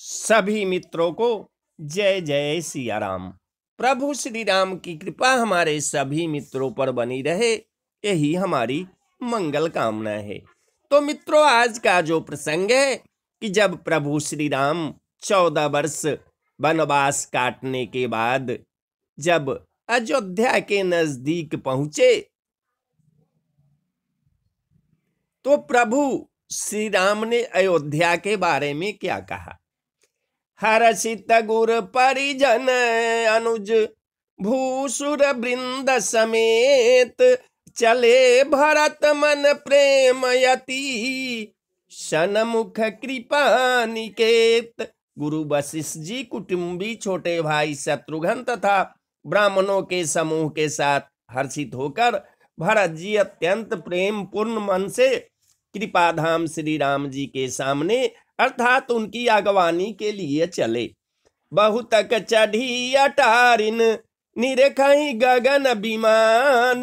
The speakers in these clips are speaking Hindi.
सभी मित्रों को जय जय सिया राम प्रभु श्री राम की कृपा हमारे सभी मित्रों पर बनी रहे यही हमारी मंगल कामना है तो मित्रों आज का जो प्रसंग है कि जब प्रभु श्री राम चौदह वर्ष वनवास काटने के बाद जब अयोध्या के नजदीक पहुंचे तो प्रभु श्री राम ने अयोध्या के बारे में क्या कहा हरषित गुर परिजन अनुज भूसुर बृंद समेत चले भरत मन प्रेम यति सनमुख कृपा निकेत गुरु वशिष्ठ जी कुटुम्बी छोटे भाई शत्रुघ्न तथा ब्राह्मणों के समूह के साथ हर्षित होकर भरत जी अत्यंत प्रेम पूर्ण मन से कृपाधाम श्री राम जी के सामने अर्थात उनकी अगवानी के लिए चले बहुत चढ़ी अटारिन निरखई गगन विमान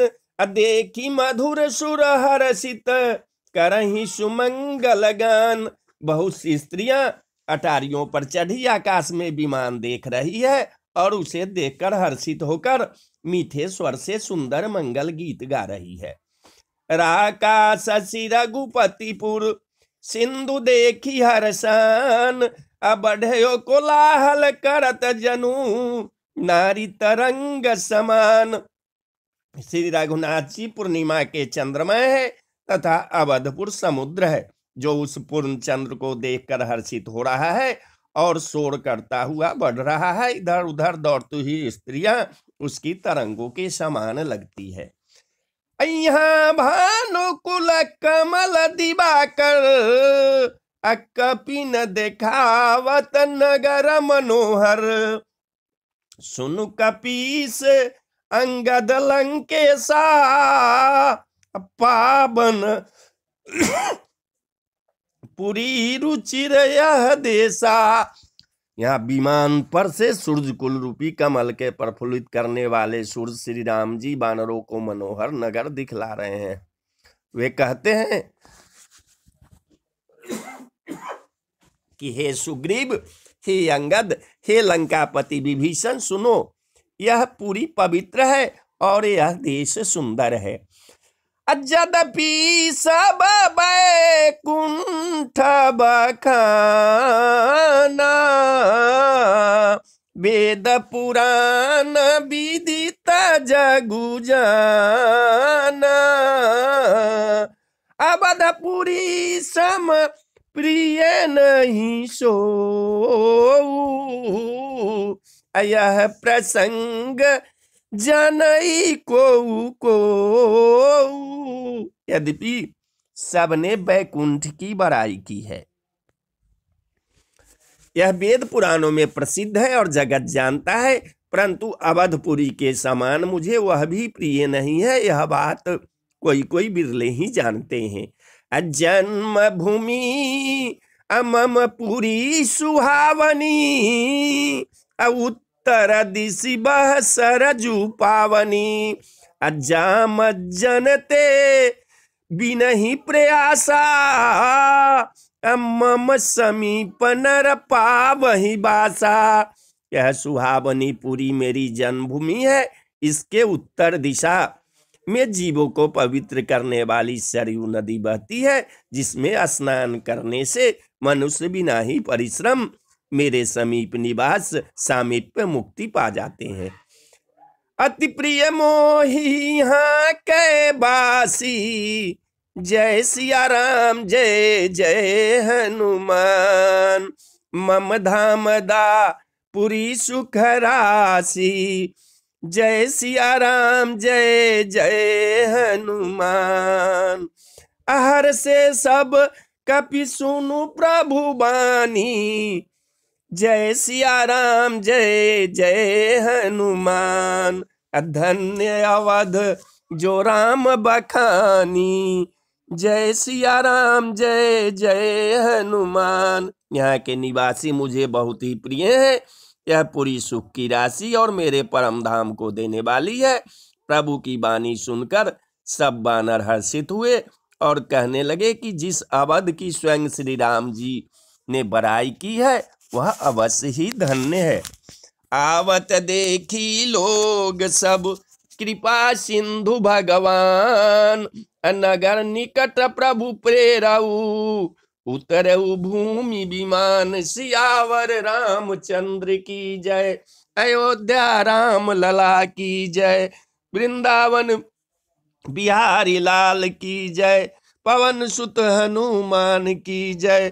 देखी मधुर सुर हरसित करही सुमंगल गान बहुत सी स्त्रियां अटारियों पर चढ़ी आकाश में विमान देख रही है और उसे देखकर हर्षित होकर मीठे स्वर से सुंदर मंगल गीत गा रही है राका शशि रघुपतिपुर सिंधु देखी हरसान अब कोलाहल करत जनू नारी तरंग समान श्री रघुनाथ जी पूर्णिमा के चंद्रमा है तथा अवधपुर समुद्र है जो उस पूर्ण चंद्र को देखकर हर्षित हो रहा है और शोर करता हुआ बढ़ रहा है इधर उधर दौड़ती हुई स्त्रियां उसकी तरंगों के समान लगती है भानुकुल कमल दिवाकर अकपिन देखावत नगर मनोहर सुनु कपीस अंगद लंकेशा पावन पुरी रुचिर यह देशा यहाँ विमान पर से सूर्य कुल रूपी कमल के प्रफुल्लित करने वाले सूर्य श्री राम जी बानरों को मनोहर नगर दिखला रहे हैं वे कहते हैं कि हे सुग्रीव हे अंगद हे लंकापति विभीषण सुनो यह पूरी पवित्र है और यह देश सुंदर है यद्यपि सबकुण्ठ बखाना वेद पुराण विदित जगुजाना अवधपुरी सम प्रिय नहीं सो अय प्रसंग जनई को को यद्यपि सबने बैकुंठ की बड़ाई की है यह वेद पुराणों में प्रसिद्ध है और जगत जानता है परंतु अवधपुरी के समान मुझे वह भी प्रिय नहीं है यह बात कोई कोई बिरले ही जानते हैं अजन्म भूमि अमम पुरी सुहावनी बह ಸರಜು पावनी ಅಜ್ಜಾ जनते बिनही प्रयासा मम समीप नर पावही बासा यह सुहावनी पूरी मेरी जन्मभूमि है इसके उत्तर दिशा में जीवों को पवित्र करने वाली सरयू नदी बहती है जिसमें स्नान करने से मनुष्य बिना ही परिश्रम मेरे समीप निवास सामीप मुक्ति पा जाते हैं अति प्रिय मोही हाँ के बासी जय सिया राम जय जय हनुमान मम धाम दा पुरी सुख राशि जय सिया राम जय जय हनुमान अहर से सब कपि सुनु प्रभु बानी जय सिया राम जय जय हनुमान धन्य अवध जो राम बखानी जय सिया राम जय जय हनुमान यहाँ के निवासी मुझे बहुत ही प्रिय है यह पूरी सुख की राशि और मेरे परम धाम को देने वाली है प्रभु की बाणी सुनकर सब बानर हर्षित हुए और कहने लगे कि जिस अवध की स्वयं श्री राम जी ने बड़ाई की है वह अवश्य ही धन्य है आवत देखी लोग सब कृपा सिंधु भगवान नगर निकट प्रभु प्रेरऊ उतरऊ भूमि विमान सियावर रामचंद्र की जय अयोध्या राम लला की जय वृंदावन बिहारी लाल की जय पवन सुत हनुमान की जय